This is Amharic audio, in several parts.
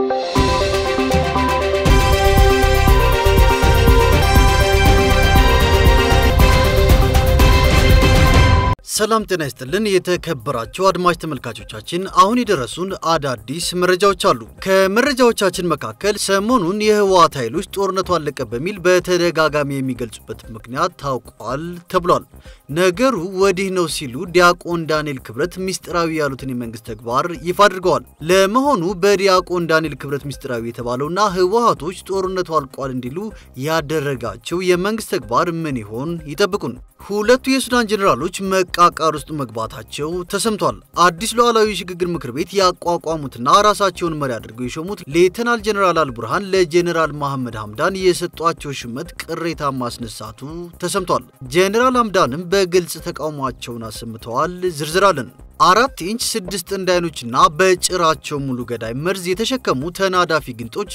Música ሰላም ጤና ይስጥልን። የተከበራችሁ አድማጭ ተመልካቾቻችን አሁን የደረሱን አዳዲስ መረጃዎች አሉ። ከመረጃዎቻችን መካከል ሰሞኑን የህወሓት ኃይሎች ጦርነቱ አለቀ በሚል በተደጋጋሚ የሚገልጹበት ምክንያት ታውቋል ተብሏል። ነገሩ ወዲህ ነው ሲሉ ዲያቆን ዳንኤል ክብረት ሚስጢራዊ ያሉትን የመንግስት ተግባር ይፋ አድርገዋል። ለመሆኑ በዲያቆን ዳንኤል ክብረት ሚስጢራዊ የተባለውና ህወሓቶች ጦርነቱ አልቋል እንዲሉ ያደረጋቸው የመንግስት ተግባር ምን ይሆን? ይጠብቁን። ሁለቱ የሱዳን ጄኔራሎች መቃ መቃቃር ውስጥ መግባታቸው ተሰምቷል። አዲስ ሉዓላዊ ሽግግር ምክር ቤት ያቋቋሙትና ራሳቸውን መሪ አድርገው የሾሙት ሌተናል ጀኔራል አልቡርሃን ለጀኔራል መሐመድ ሀምዳን የሰጧቸው ሽመት ቅሬታ ማስነሳቱ ተሰምቷል። ጀኔራል ሀምዳንም በግልጽ ተቃውሟቸውን አሰምተዋል። ዝርዝር አለን። አራት ኢንች ስድስት እንዳይኖችና በጭራቸው ሙሉ ገዳይ መርዝ የተሸከሙ ተናዳፊ ግንጦች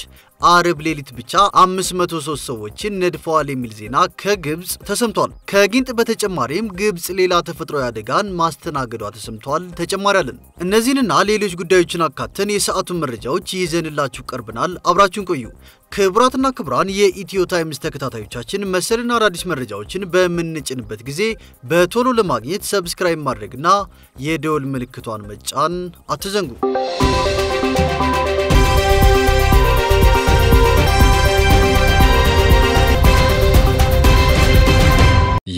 አረብ ሌሊት ብቻ 503 ሰዎችን ነድፈዋል የሚል ዜና ከግብፅ ተሰምቷል። ከጊንጥ በተጨማሪም ግብፅ ሌላ ተፈጥሯዊ አደጋን ማስተናገዷ ተሰምቷል። ተጨማሪ አለን። እነዚህንና ሌሎች ጉዳዮችን አካተን የሰዓቱን መረጃዎች ይዘንላችሁ ቀርብናል። አብራችሁን ቆዩ። ክቡራትና ክቡራን የኢትዮ ታይምስ ተከታታዮቻችን መሰልና አዳዲስ መረጃዎችን በምንጭንበት ጊዜ በቶሎ ለማግኘት ሰብስክራይብ ማድረግና የደወል ምልክቷን መጫን አትዘንጉ።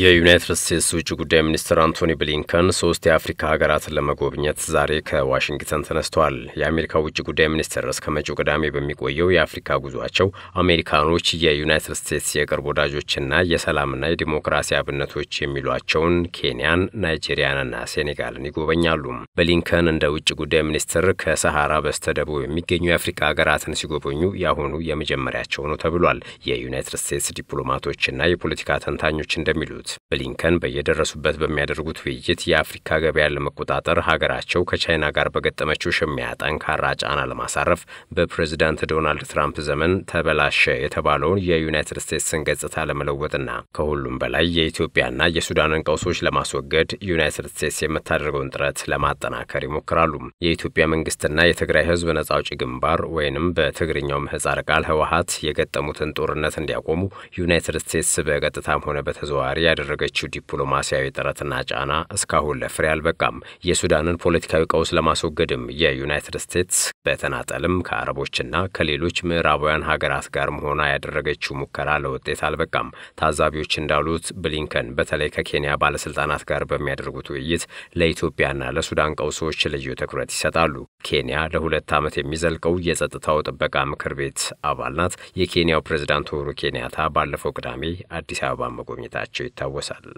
የዩናይትድ ስቴትስ ውጭ ጉዳይ ሚኒስትር አንቶኒ ብሊንከን ሶስት የአፍሪካ ሀገራትን ለመጎብኘት ዛሬ ከዋሽንግተን ተነስተዋል። የአሜሪካ ውጭ ጉዳይ ሚኒስትር እስከ መጪው ቅዳሜ በሚቆየው የአፍሪካ ጉዟቸው አሜሪካኖች የዩናይትድ ስቴትስ የቅርብ ወዳጆችና የሰላምና የዲሞክራሲ አብነቶች የሚሏቸውን ኬንያን፣ ናይጄሪያንና ሴኔጋልን ይጎበኛሉ። ብሊንከን እንደ ውጭ ጉዳይ ሚኒስትር ከሰሃራ በስተደቡብ የሚገኙ የአፍሪካ ሀገራትን ሲጎበኙ ያሁኑ የመጀመሪያቸው ነው ተብሏል። የዩናይትድ ስቴትስ ዲፕሎማቶችና የፖለቲካ ተንታኞች እንደሚሉት ብሊንከን በየደረሱበት በሚያደርጉት ውይይት የአፍሪካ ገበያን ለመቆጣጠር ሀገራቸው ከቻይና ጋር በገጠመችው ሽሚያ ጠንካራ ጫና ለማሳረፍ በፕሬዝዳንት ዶናልድ ትራምፕ ዘመን ተበላሸ የተባለውን የዩናይትድ ስቴትስን ገጽታ ለመለወጥና ከሁሉም በላይ የኢትዮጵያና የሱዳንን ቀውሶች ለማስወገድ ዩናይትድ ስቴትስ የምታደርገውን ጥረት ለማጠናከር ይሞክራሉ። የኢትዮጵያ መንግስትና የትግራይ ህዝብ ነጻ አውጪ ግንባር ወይንም በትግርኛው ምህጻረ ቃል ህወሀት የገጠሙትን ጦርነት እንዲያቆሙ ዩናይትድ ስቴትስ በቀጥታም ሆነ በተዘዋዋሪ ያደረገችው ዲፕሎማሲያዊ ጥረትና ጫና እስካሁን ለፍሬ አልበቃም። የሱዳንን ፖለቲካዊ ቀውስ ለማስወገድም የዩናይትድ ስቴትስ በተናጠልም ከአረቦችና ከሌሎች ምዕራባውያን ሀገራት ጋር መሆና ያደረገችው ሙከራ ለውጤት አልበቃም። ታዛቢዎች እንዳሉት ብሊንከን በተለይ ከኬንያ ባለስልጣናት ጋር በሚያደርጉት ውይይት ለኢትዮጵያና ለሱዳን ቀውሶች ልዩ ትኩረት ይሰጣሉ። ኬንያ ለሁለት ዓመት የሚዘልቀው የጸጥታው ጥበቃ ምክር ቤት አባል ናት። የኬንያው ፕሬዝዳንት ኡሁሩ ኬንያታ ባለፈው ቅዳሜ አዲስ አበባ መጎብኘታቸው ይታወቃል። ይታወሳል።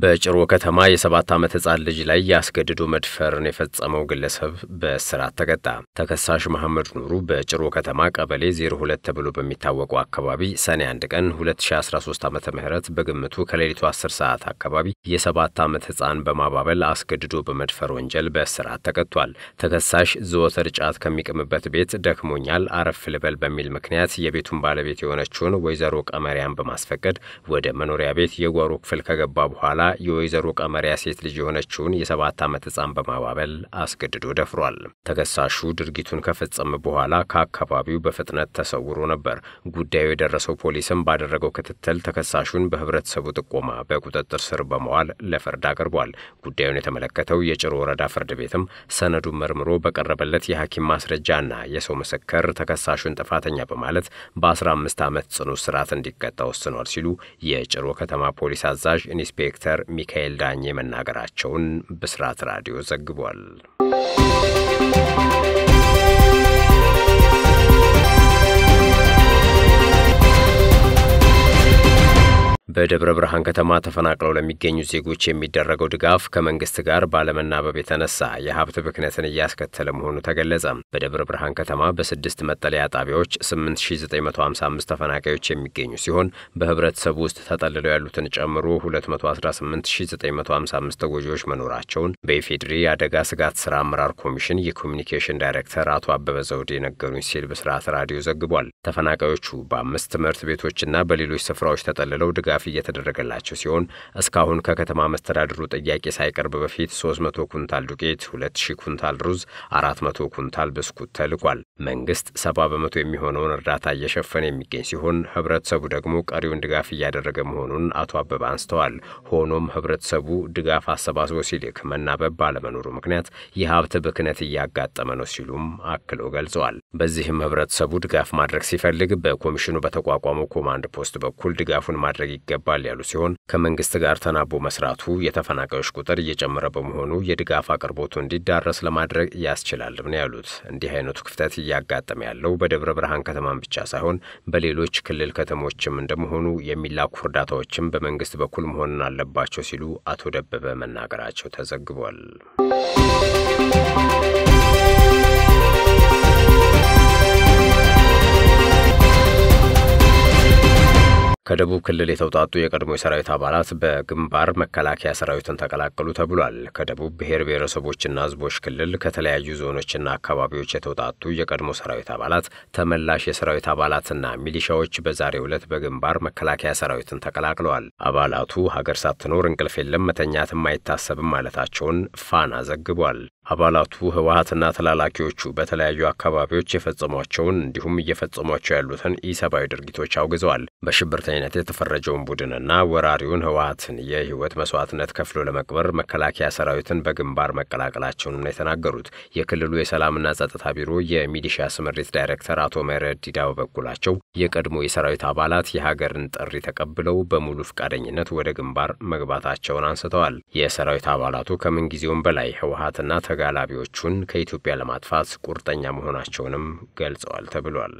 በጭሮ ከተማ የሰባት ዓመት ህጻን ልጅ ላይ ያስገድዶ መድፈርን የፈጸመው ግለሰብ በእስራት ተቀጣ። ተከሳሽ መሐመድ ኑሩ በጭሮ ከተማ ቀበሌ 02 ተብሎ በሚታወቀው አካባቢ ሰኔ 1 ቀን 2013 ዓ ም በግምቱ ከሌሊቱ 10 ሰዓት አካባቢ የሰባት ዓመት ህጻን በማባበል አስገድዶ በመድፈር ወንጀል በእስራት ተቀጥቷል። ተከሳሽ ዘወትር ጫት ከሚቅምበት ቤት ደክሞኛል፣ አረፍ ልበል በሚል ምክንያት የቤቱን ባለቤት የሆነችውን ወይዘሮ ቀመሪያን በማስፈቀድ ወደ መኖሪያ ቤት የጓሮ ክፍል ከገባ በኋላ በኋላ የወይዘሮ ቀመሪያ ሴት ልጅ የሆነችውን የሰባት ዓመት ሕፃን በማባበል አስገድዶ ደፍሯል። ተከሳሹ ድርጊቱን ከፈጸመ በኋላ ከአካባቢው በፍጥነት ተሰውሮ ነበር። ጉዳዩ የደረሰው ፖሊስም ባደረገው ክትትል ተከሳሹን በህብረተሰቡ ጥቆማ በቁጥጥር ስር በመዋል ለፍርድ አቅርቧል። ጉዳዩን የተመለከተው የጭሮ ወረዳ ፍርድ ቤትም ሰነዱን መርምሮ በቀረበለት የሐኪም ማስረጃና የሰው ምስክር ተከሳሹን ጥፋተኛ በማለት በ15 ዓመት ጽኑ እስራት እንዲቀጣ ወስኗል ሲሉ የጭሮ ከተማ ፖሊስ አዛዥ ኢንስፔክተር ዶክተር ሚካኤል ዳኜ መናገራቸውን ብስራት ራዲዮ ዘግቧል። በደብረ ብርሃን ከተማ ተፈናቅለው ለሚገኙ ዜጎች የሚደረገው ድጋፍ ከመንግስት ጋር ባለመናበብ የተነሳ የሀብት ብክነትን እያስከተለ መሆኑ ተገለጸ። በደብረ ብርሃን ከተማ በስድስት መጠለያ ጣቢያዎች 8955 ተፈናቃዮች የሚገኙ ሲሆን በህብረተሰቡ ውስጥ ተጠልለው ያሉትን ጨምሮ 218955 ተጎጂዎች መኖራቸውን በኢፌድሪ አደጋ ስጋት ስራ አመራር ኮሚሽን የኮሚኒኬሽን ዳይሬክተር አቶ አበበ ዘውዴ ነገሩኝ ሲል ብስራት ራዲዮ ዘግቧል። ተፈናቃዮቹ በአምስት ትምህርት ቤቶችና በሌሎች ስፍራዎች ተጠልለው ድጋፍ ድጋፍ እየተደረገላቸው ሲሆን እስካሁን ከከተማ መስተዳድሩ ጥያቄ ሳይቀርብ በፊት 300 ኩንታል ዱቄት፣ 2000 ኩንታል ሩዝ፣ 400 ኩንታል ብስኩት ተልኳል። መንግስት ሰባ በመቶ የሚሆነውን እርዳታ እየሸፈነ የሚገኝ ሲሆን ህብረተሰቡ ደግሞ ቀሪውን ድጋፍ እያደረገ መሆኑን አቶ አበበ አንስተዋል። ሆኖም ህብረተሰቡ ድጋፍ አሰባስቦ ሲልክ መናበብ ባለመኖሩ ምክንያት የሀብት ብክነት እያጋጠመ ነው ሲሉም አክለው ገልጸዋል። በዚህም ህብረተሰቡ ድጋፍ ማድረግ ሲፈልግ በኮሚሽኑ በተቋቋመው ኮማንድ ፖስት በኩል ድጋፉን ማድረግ ይገባል ያሉ ሲሆን ከመንግስት ጋር ተናቦ መስራቱ የተፈናቃዮች ቁጥር እየጨመረ በመሆኑ የድጋፍ አቅርቦቱ እንዲዳረስ ለማድረግ ያስችላልም ነው ያሉት። እንዲህ አይነቱ ክፍተት እያጋጠመ ያለው በደብረ ብርሃን ከተማን ብቻ ሳይሆን በሌሎች ክልል ከተሞችም እንደመሆኑ የሚላኩ እርዳታዎችም በመንግስት በኩል መሆን አለባቸው ሲሉ አቶ ደበበ መናገራቸው ተዘግቧል። ከደቡብ ክልል የተውጣጡ የቀድሞ የሰራዊት አባላት በግንባር መከላከያ ሰራዊትን ተቀላቀሉ ተብሏል። ከደቡብ ብሔር ብሔረሰቦችና ሕዝቦች ክልል ከተለያዩ ዞኖችና አካባቢዎች የተውጣጡ የቀድሞ ሰራዊት አባላት፣ ተመላሽ የሰራዊት አባላትና ሚሊሻዎች በዛሬው ዕለት በግንባር መከላከያ ሰራዊትን ተቀላቅለዋል። አባላቱ ሀገር ሳትኖር እንቅልፍ የለም መተኛትም አይታሰብም ማለታቸውን ፋና ዘግቧል። አባላቱ ህወሀትና ተላላኪዎቹ በተለያዩ አካባቢዎች የፈጸሟቸውን እንዲሁም እየፈጸሟቸው ያሉትን ኢሰብአዊ ድርጊቶች አውግዘዋል። በሽብርተኝነት የተፈረጀውን ቡድንና ወራሪውን ህወሀትን የህይወት መስዋዕትነት ከፍሎ ለመቅበር መከላከያ ሰራዊትን በግንባር መቀላቀላቸውንም ነው የተናገሩት። የክልሉ የሰላምና ጸጥታ ቢሮ የሚሊሻ ስምሪት ዳይሬክተር አቶ መረድ ዲዳ በበኩላቸው የቀድሞ የሰራዊት አባላት የሀገርን ጥሪ ተቀብለው በሙሉ ፈቃደኝነት ወደ ግንባር መግባታቸውን አንስተዋል። የሰራዊት አባላቱ ከምንጊዜውም በላይ ህወሀትና ተጋላቢዎቹን ከኢትዮጵያ ለማጥፋት ቁርጠኛ መሆናቸውንም ገልጸዋል ተብሏል።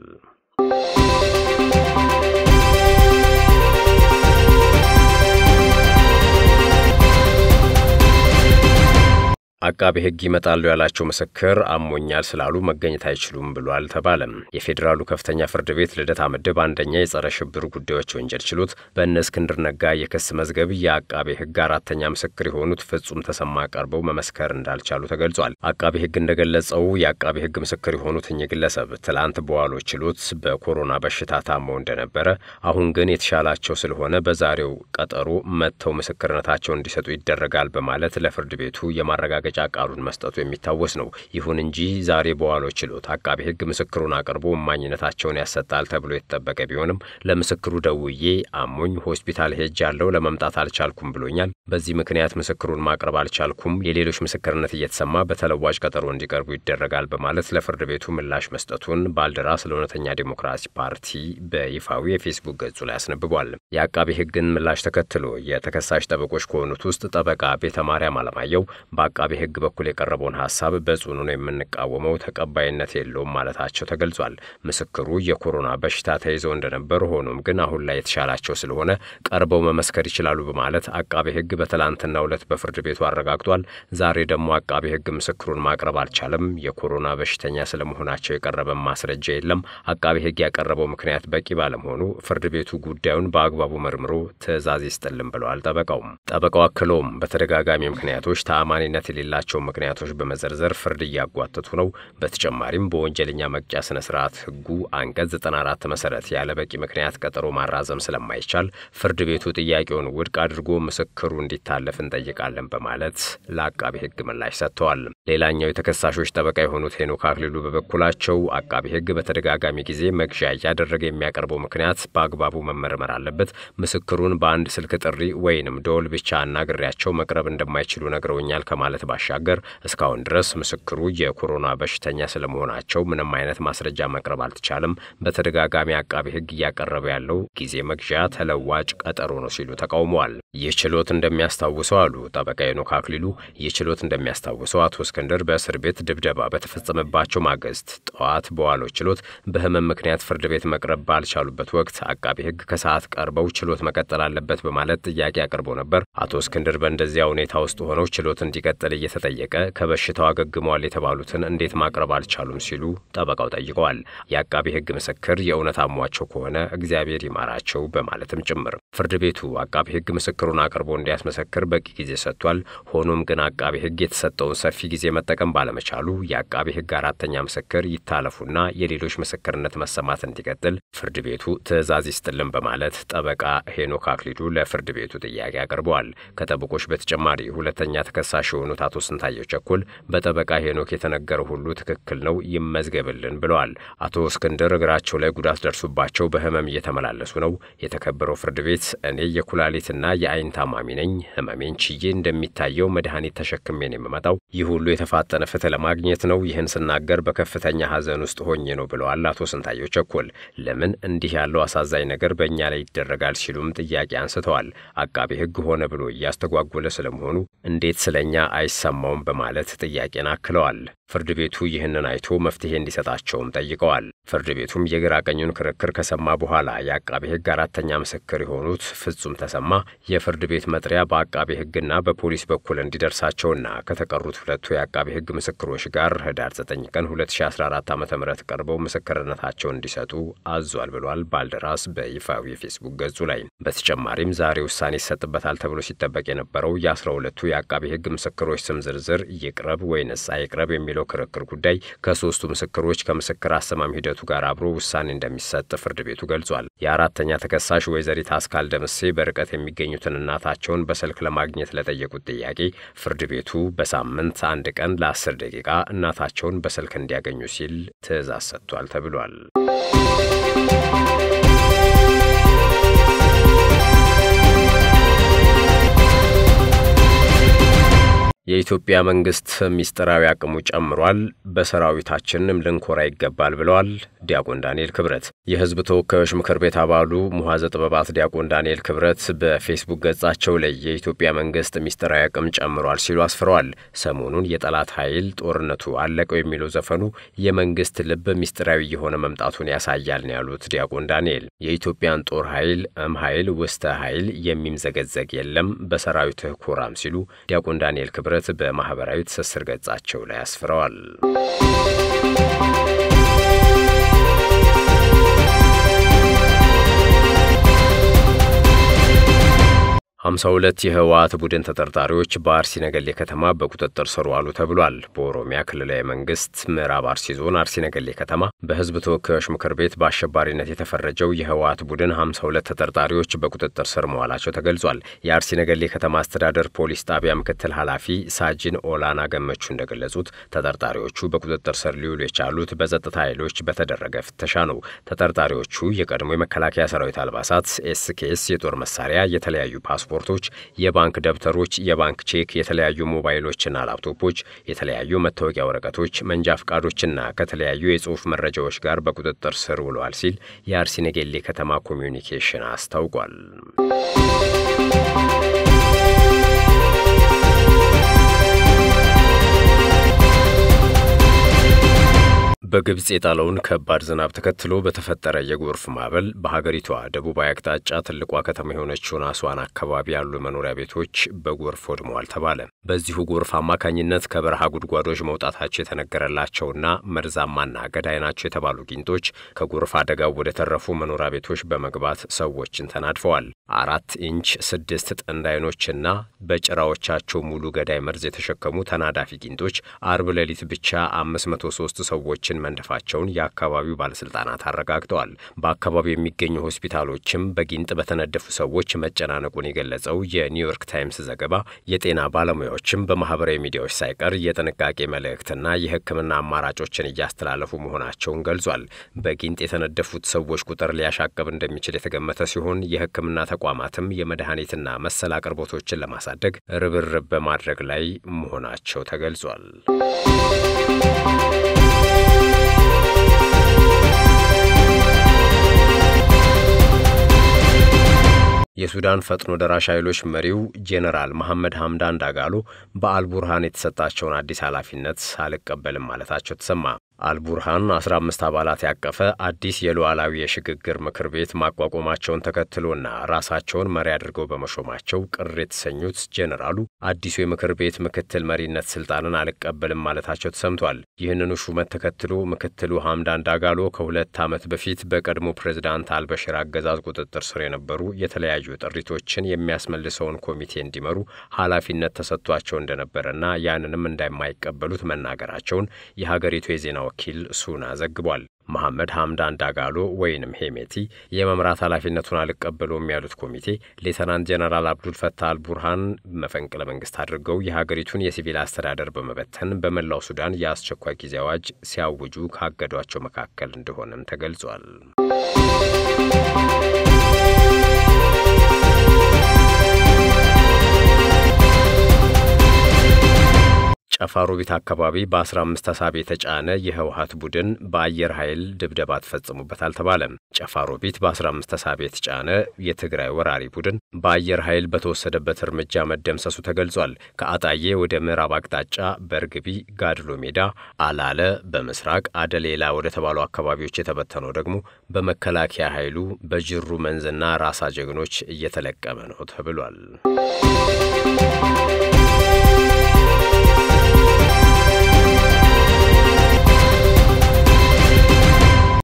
አቃቤ ሕግ ይመጣሉ ያላቸው ምስክር አሞኛል ስላሉ መገኘት አይችሉም ብሏል ተባለ። የፌዴራሉ ከፍተኛ ፍርድ ቤት ልደታ ምድብ አንደኛ የጸረ ሽብር ጉዳዮች ወንጀል ችሎት በእነ እስክንድር ነጋ የክስ መዝገብ የአቃቤ ሕግ አራተኛ ምስክር የሆኑት ፍጹም ተሰማ ቀርበው መመስከር እንዳልቻሉ ተገልጿል። አቃቤ ሕግ እንደገለጸው የአቃቤ ሕግ ምስክር የሆኑት እኚህ ግለሰብ ትላንት በዋሎ ችሎት በኮሮና በሽታ ታመው እንደነበረ አሁን ግን የተሻላቸው ስለሆነ በዛሬው ቀጠሮ መጥተው ምስክርነታቸውን እንዲሰጡ ይደረጋል በማለት ለፍርድ ቤቱ የማረጋገጫ የመክሰሻ ቃሉን መስጠቱ የሚታወስ ነው። ይሁን እንጂ ዛሬ በዋለው ችሎት አቃቤ ሕግ ምስክሩን አቅርቦ እማኝነታቸውን ያሰጣል ተብሎ የተጠበቀ ቢሆንም ለምስክሩ ደውዬ አሞኝ ሆስፒታል ሄጅ ያለው ለመምጣት አልቻልኩም ብሎኛል። በዚህ ምክንያት ምስክሩን ማቅረብ አልቻልኩም። የሌሎች ምስክርነት እየተሰማ በተለዋጭ ቀጠሮ እንዲቀርቡ ይደረጋል በማለት ለፍርድ ቤቱ ምላሽ መስጠቱን ባልደራስ ለእውነተኛ ዴሞክራሲ ፓርቲ በይፋዊ የፌስቡክ ገጹ ላይ አስነብቧል። የአቃቢ ህግን ምላሽ ተከትሎ የተከሳሽ ጠበቆች ከሆኑት ውስጥ ጠበቃ ቤተ ማርያም አለማየው በአቃቤ ህግ በኩል የቀረበውን ሀሳብ በጽኑ ነው የምንቃወመው፣ ተቀባይነት የለውም ማለታቸው ተገልጿል። ምስክሩ የኮሮና በሽታ ተይዘው እንደነበር ሆኖም ግን አሁን ላይ የተሻላቸው ስለሆነ ቀርበው መመስከር ይችላሉ በማለት አቃቤ ህግ በትላንትና ዕለት በፍርድ ቤቱ አረጋግጧል። ዛሬ ደግሞ አቃቤ ህግ ምስክሩን ማቅረብ አልቻለም። የኮሮና በሽተኛ ስለመሆናቸው የቀረበ ማስረጃ የለም። አቃቤ ህግ ያቀረበው ምክንያት በቂ ባለመሆኑ ፍርድ ቤቱ ጉዳዩን በአግባቡ መርምሮ ትዕዛዝ ይስጥልም ብለዋል ጠበቃውም። ጠበቃው አክለውም በተደጋጋሚ ምክንያቶች ተአማኒነት የሌላ ያላቸው ምክንያቶች በመዘርዘር ፍርድ እያጓተቱ ነው። በተጨማሪም በወንጀለኛ መቅጫ ስነ ስርዓት ህጉ አንቀጽ 94 መሰረት ያለ በቂ ምክንያት ቀጠሮ ማራዘም ስለማይቻል ፍርድ ቤቱ ጥያቄውን ውድቅ አድርጎ ምስክሩ እንዲታለፍ እንጠይቃለን በማለት ለአቃቢ ህግ ምላሽ ሰጥተዋል። ሌላኛው የተከሳሾች ጠበቃ የሆኑት ሄኖክ አክሊሉ በበኩላቸው አቃቢ ህግ በተደጋጋሚ ጊዜ መግዣ እያደረገ የሚያቀርበው ምክንያት በአግባቡ መመርመር አለበት። ምስክሩን በአንድ ስልክ ጥሪ ወይንም ደወል ብቻ አናግሬያቸው መቅረብ እንደማይችሉ ነግረውኛል ከማለት ባሻ ባሻገር እስካሁን ድረስ ምስክሩ የኮሮና በሽተኛ ስለመሆናቸው ምንም አይነት ማስረጃ መቅረብ አልተቻለም። በተደጋጋሚ አቃቢ ሕግ እያቀረበ ያለው ጊዜ መግዣ ተለዋጭ ቀጠሮ ነው ሲሉ ተቃውመዋል። ይህ ችሎት እንደሚያስታውሰው አሉ ጠበቃ ሄኖክ አክሊሉ። ይህ ችሎት እንደሚያስታውሰው አቶ እስክንድር በእስር ቤት ድብደባ በተፈጸመባቸው ማግስት ጠዋት በዋለው ችሎት በህመም ምክንያት ፍርድ ቤት መቅረብ ባልቻሉበት ወቅት አቃቢ ሕግ ከሰዓት ቀርበው ችሎት መቀጠል አለበት በማለት ጥያቄ አቅርቦ ነበር። አቶ እስክንድር በእንደዚያ ሁኔታ ውስጥ ሆነው ችሎት እንዲቀጥል እየተጠየቀ ከበሽታው አገግመዋል የተባሉትን እንዴት ማቅረብ አልቻሉም ሲሉ ጠበቃው ጠይቀዋል። የአቃቤ ሕግ ምስክር የእውነት አሟቸው ከሆነ እግዚአብሔር ይማራቸው በማለትም ጭምር ፍርድ ቤቱ አቃቤ ሕግ ምስክሩን አቅርቦ እንዲያስመሰክር በቂ ጊዜ ሰጥቷል። ሆኖም ግን አቃቤ ሕግ የተሰጠውን ሰፊ ጊዜ መጠቀም ባለመቻሉ የአቃቤ ሕግ አራተኛ ምስክር ይታለፉና የሌሎች ምስክርነት መሰማት እንዲቀጥል ፍርድ ቤቱ ትዕዛዝ ይስጥልን በማለት ጠበቃ ሄኖክ ለፍርድ ቤቱ ጥያቄ አቅርበዋል። ከጠበቆች በተጨማሪ ሁለተኛ ተከሳሽ የሆኑት አቶ አቶ ስንታየው ቸኩል በጠበቃ ሄኖክ የተነገረ ሁሉ ትክክል ነው፣ ይመዝገብልን ብለዋል። አቶ እስክንድር እግራቸው ላይ ጉዳት ደርሶባቸው በህመም እየተመላለሱ ነው። የተከበረው ፍርድ ቤት እኔ የኩላሊትና የአይን ታማሚ ነኝ፣ ህመሜን ችዬ እንደሚታየው መድኃኒት ተሸክሜን የምመጣው። ይህ ሁሉ የተፋጠነ ፍትህ ለማግኘት ነው። ይህን ስናገር በከፍተኛ ሀዘን ውስጥ ሆኜ ነው ብለዋል አቶ ስንታየው ቸኩል። ለምን እንዲህ ያለው አሳዛኝ ነገር በእኛ ላይ ይደረጋል ሲሉም ጥያቄ አንስተዋል። አቃቤ ህግ ሆነ ብሎ እያስተጓጎለ ስለመሆኑ እንዴት ስለኛ አይሳ አልሰማውም በማለት ጥያቄን አክለዋል። ፍርድ ቤቱ ይህንን አይቶ መፍትሄ እንዲሰጣቸውም ጠይቀዋል። ፍርድ ቤቱም የግራ ቀኙን ክርክር ከሰማ በኋላ የአቃቤ ሕግ አራተኛ ምስክር የሆኑት ፍጹም ተሰማ የፍርድ ቤት መጥሪያ በአቃቤ ሕግና በፖሊስ በኩል እንዲደርሳቸውና ከተቀሩት ሁለቱ የአቃቤ ሕግ ምስክሮች ጋር ህዳር 9 ቀን 2014 ዓ ም ቀርበው ምስክርነታቸውን እንዲሰጡ አዟል ብሏል ባልደራስ በይፋዊ የፌስቡክ ገጹ ላይ። በተጨማሪም ዛሬ ውሳኔ ይሰጥበታል ተብሎ ሲጠበቅ የነበረው የ12ቱ የአቃቤ ሕግ ምስክሮች ስም ዝርዝር ይቅረብ ወይንስ አይቅረብ የሚለው የሚለው ክርክር ጉዳይ ከሶስቱ ምስክሮች ከምስክር አሰማም ሂደቱ ጋር አብሮ ውሳኔ እንደሚሰጥ ፍርድ ቤቱ ገልጿል። የአራተኛ ተከሳሽ ወይዘሪት አስካል ደምሴ በርቀት የሚገኙትን እናታቸውን በስልክ ለማግኘት ለጠየቁት ጥያቄ ፍርድ ቤቱ በሳምንት አንድ ቀን ለአስር ደቂቃ እናታቸውን በስልክ እንዲያገኙ ሲል ትዕዛዝ ሰጥቷል ተብሏል። የኢትዮጵያ መንግስት ሚስጥራዊ አቅሙ ጨምሯል፣ በሰራዊታችንም ልንኮራ ይገባል ብለዋል ዲያቆን ዳንኤል ክብረት። የህዝብ ተወካዮች ምክር ቤት አባሉ ሙሐዘ ጥበባት ዲያቆን ዳንኤል ክብረት በፌስቡክ ገጻቸው ላይ የኢትዮጵያ መንግስት ሚስጥራዊ አቅም ጨምሯል ሲሉ አስፍረዋል። ሰሞኑን የጠላት ኃይል ጦርነቱ አለቀው የሚለው ዘፈኑ የመንግስት ልብ ሚስጥራዊ የሆነ መምጣቱን ያሳያል ነው ያሉት ዲያቆን ዳንኤል። የኢትዮጵያን ጦር ኃይል እም ኃይል ውስተ ኃይል የሚምዘገዘግ የለም በሰራዊትህ ኩራም ሲሉ ዲያቆን ዳንኤል ክብረት በማኅበራዊ ትስስር ገጻቸው ላይ አስፍረዋል። ሀምሳ ሁለት የህወሓት ቡድን ተጠርጣሪዎች በአርሲ ነገሌ ከተማ በቁጥጥር ስር ዋሉ ተብሏል። በኦሮሚያ ክልላዊ መንግስት ምዕራብ አርሲ ዞን አርሲ ነገሌ ከተማ በህዝብ ተወካዮች ምክር ቤት በአሸባሪነት የተፈረጀው የህወሓት ቡድን ሀምሳ ሁለት ተጠርጣሪዎች በቁጥጥር ስር መዋላቸው ተገልጿል። የአርሲ ነገሌ ከተማ አስተዳደር ፖሊስ ጣቢያ ምክትል ኃላፊ ሳጅን ኦላና ገመቹ እንደገለጹት ተጠርጣሪዎቹ በቁጥጥር ስር ሊውሉ የቻሉት በጸጥታ ኃይሎች በተደረገ ፍተሻ ነው። ተጠርጣሪዎቹ የቀድሞ የመከላከያ ሰራዊት አልባሳት፣ ኤስኬስ፣ የጦር መሳሪያ፣ የተለያዩ ፓስፖርት ፓስፖርቶች፣ የባንክ ደብተሮች፣ የባንክ ቼክ፣ የተለያዩ ሞባይሎችና ላፕቶፖች፣ የተለያዩ መታወቂያ ወረቀቶች፣ መንጃ ፍቃዶችና ከተለያዩ የጽሑፍ መረጃዎች ጋር በቁጥጥር ስር ውለዋል ሲል የአርሲ ነገሌ ከተማ ኮሚዩኒኬሽን አስታውቋል። በግብፅ የጣለውን ከባድ ዝናብ ተከትሎ በተፈጠረ የጎርፍ ማዕበል በሀገሪቷ ደቡባዊ አቅጣጫ ትልቋ ከተማ የሆነችውን አስዋን አካባቢ ያሉ መኖሪያ ቤቶች በጎርፍ ወድመዋል ተባለ። በዚሁ ጎርፍ አማካኝነት ከበረሃ ጉድጓዶች መውጣታቸው የተነገረላቸውና መርዛማና ገዳይ ናቸው የተባሉ ጊንጦች ከጎርፍ አደጋው ወደ ተረፉ መኖሪያ ቤቶች በመግባት ሰዎችን ተናድፈዋል። አራት ኢንች ስድስት ጥንድ አይኖችና በጭራዎቻቸው ሙሉ ገዳይ መርዝ የተሸከሙ ተናዳፊ ጊንጦች አርብ ሌሊት ብቻ 503 ሰዎችን ሰዎችን መንደፋቸውን የአካባቢው ባለስልጣናት አረጋግጠዋል። በአካባቢው የሚገኙ ሆስፒታሎችም በጊንጥ በተነደፉ ሰዎች መጨናነቁን የገለጸው የኒውዮርክ ታይምስ ዘገባ የጤና ባለሙያዎችም በማህበራዊ ሚዲያዎች ሳይቀር የጥንቃቄ መልእክትና የሕክምና አማራጮችን እያስተላለፉ መሆናቸውን ገልጿል። በጊንጥ የተነደፉት ሰዎች ቁጥር ሊያሻቅብ እንደሚችል የተገመተ ሲሆን የሕክምና ተቋማትም የመድኃኒትና መሰል አቅርቦቶችን ለማሳደግ ርብርብ በማድረግ ላይ መሆናቸው ተገልጿል። የሱዳን ፈጥኖ ደራሽ ኃይሎች መሪው ጄኔራል መሐመድ ሐምዳን ዳጋሎ በአልቡርሃን የተሰጣቸውን አዲስ ኃላፊነት አልቀበልም ማለታቸው ተሰማ። አልቡርሃን 15 አባላት ያቀፈ አዲስ የሉዓላዊ የሽግግር ምክር ቤት ማቋቋማቸውን ተከትሎና ራሳቸውን መሪ አድርገው በመሾማቸው ቅር የተሰኙት ጄኔራሉ አዲሱ የምክር ቤት ምክትል መሪነት ስልጣንን አልቀበልም ማለታቸው ተሰምቷል። ይህንኑ ሹመት ተከትሎ ምክትሉ ሐምዳን ዳጋሎ ከሁለት ዓመት በፊት በቀድሞ ፕሬዝዳንት አልበሽር አገዛዝ ቁጥጥር ስር የነበሩ የተለያዩ ጥሪቶችን የሚያስመልሰውን ኮሚቴ እንዲመሩ ኃላፊነት ተሰጥቷቸው እንደነበረና ያንንም እንደማይቀበሉት መናገራቸውን የሀገሪቱ የዜና ወኪል ሱና ዘግቧል። መሐመድ ሐምዳን ዳጋሎ ወይንም ሄሜቲ የመምራት ኃላፊነቱን አልቀበሉም ያሉት ኮሚቴ ሌተናንት ጀነራል አብዱል ፈታ ቡርሃን መፈንቅለ መንግስት አድርገው የሀገሪቱን የሲቪል አስተዳደር በመበተን በመላው ሱዳን የአስቸኳይ ጊዜ አዋጅ ሲያውጁ ካገዷቸው መካከል እንደሆነም ተገልጿል። ጨፋሮቢት አካባቢ በ15 ተሳቢ የተጫነ የህወሀት ቡድን በአየር ኃይል ድብደባ ተፈጽሞበታል ተባለ። ጨፋሮቢት በ15 ተሳቢ የተጫነ የትግራይ ወራሪ ቡድን በአየር ኃይል በተወሰደበት እርምጃ መደምሰሱ ተገልጿል። ከአጣዬ ወደ ምዕራብ አቅጣጫ በእርግቢ ጋድሎ ሜዳ፣ አላለ በምስራቅ አደሌላ ወደ ተባሉ አካባቢዎች የተበተነው ደግሞ በመከላከያ ኃይሉ በጅሩ መንዝና ራሳ ጀግኖች እየተለቀመ ነው ተብሏል።